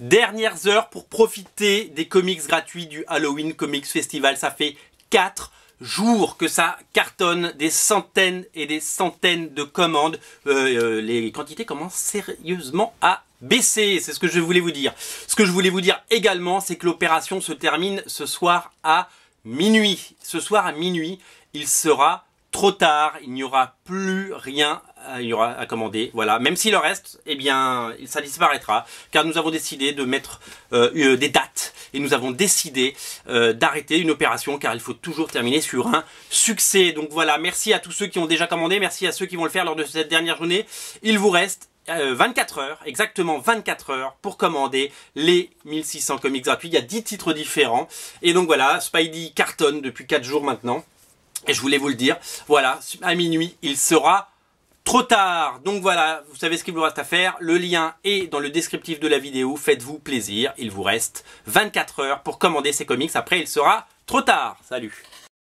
dernières heures pour profiter des comics gratuits du Halloween Comics Festival. Ça fait 4 jours que ça cartonne des centaines et des centaines de commandes. Euh, euh, les quantités commencent sérieusement à baisser, c'est ce que je voulais vous dire. Ce que je voulais vous dire également, c'est que l'opération se termine ce soir à minuit. Ce soir à minuit, il sera trop tard, il n'y aura plus rien euh, il y aura à commander. Voilà, même s'il le reste, eh bien, ça disparaîtra, car nous avons décidé de mettre euh, euh, des dates et nous avons décidé d'arrêter une opération, car il faut toujours terminer sur un succès. Donc voilà, merci à tous ceux qui ont déjà commandé, merci à ceux qui vont le faire lors de cette dernière journée. Il vous reste 24 heures, exactement 24 heures pour commander les 1600 comics gratuits. Il y a 10 titres différents. Et donc voilà, Spidey cartonne depuis 4 jours maintenant. Et je voulais vous le dire, voilà, à minuit, il sera Trop tard Donc voilà, vous savez ce qu'il vous reste à faire. Le lien est dans le descriptif de la vidéo. Faites-vous plaisir. Il vous reste 24 heures pour commander ces comics. Après, il sera trop tard. Salut